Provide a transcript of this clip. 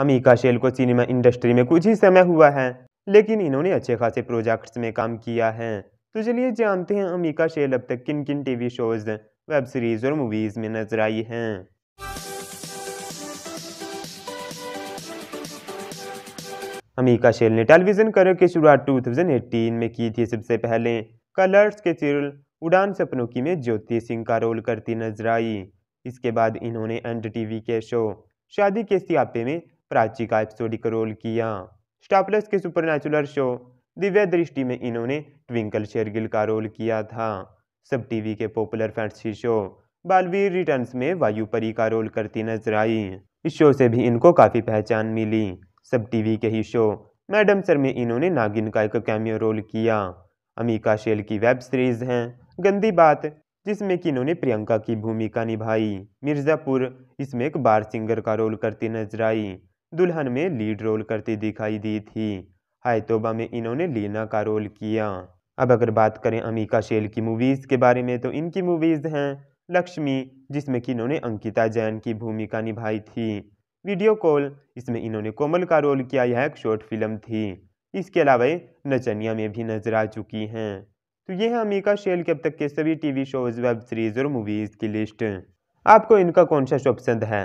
अमीका शेल को cinema industry में कुछ ही समय हुआ है लेकिन इन्होंने अच्छे खासे प्रोजेक्ट्स में काम किया है तो चलिए जानते हैं अमीका शेल अब तक किन किन टीवी शोज वेब सीरीज और मूवीज में नजर आई हैं अमीका शेल ने टेलीविजन करियर की शुरुआत 2018 में की थी सबसे पहले कलर्स के सीरियल उड़ान सपनों की में ज्योति सिंह का रोल करती नजर आई इसके बाद इन्होंने एंड टीवी के शो शादी के सियापे में प्राची का एपिसोडिक रोल किया स्टॉपलेस के सुपरनेचुलर शो दिव्या दृष्टि में इन्होंने ट्विंकल शेरगिल का रोल किया था सब टीवी के popular fantasy show Baalveer returns में वायुपरी का रोल करती नजर आई इस शो से भी इनको काफ़ी पहचान मिली सब टीवी के ही शो मैडम सर में इन्होंने नागिन का एक कैमियो रोल किया अमिका शेल की वेब सीरीज है गंदी बात जिसमें कि इन्होंने प्रियंका की भूमिका निभाई मिर्ज़ापुर इसमें एक बार सिंगर का रोल करती नजर आई दुल्हन में लीड रोल करती दिखाई दी थी हाय तोबा में इन्होंने लीना का रोल किया अब अगर बात करें अमीका शेल की मूवीज़ के बारे में तो इनकी मूवीज़ हैं लक्ष्मी जिसमें कि इन्होंने अंकिता जैन की भूमिका निभाई थी वीडियो कॉल इसमें इन्होंने कोमल का रोल किया यह एक शॉर्ट फिल्म थी इसके अलावा नचनिया में भी नजर आ चुकी हैं तो ये है अमीका शेल के अब तक के सभी टीवी शोज़ वेब सीरीज़ और मूवीज़ की लिस्ट आपको इनका कौन सा शो पसंद है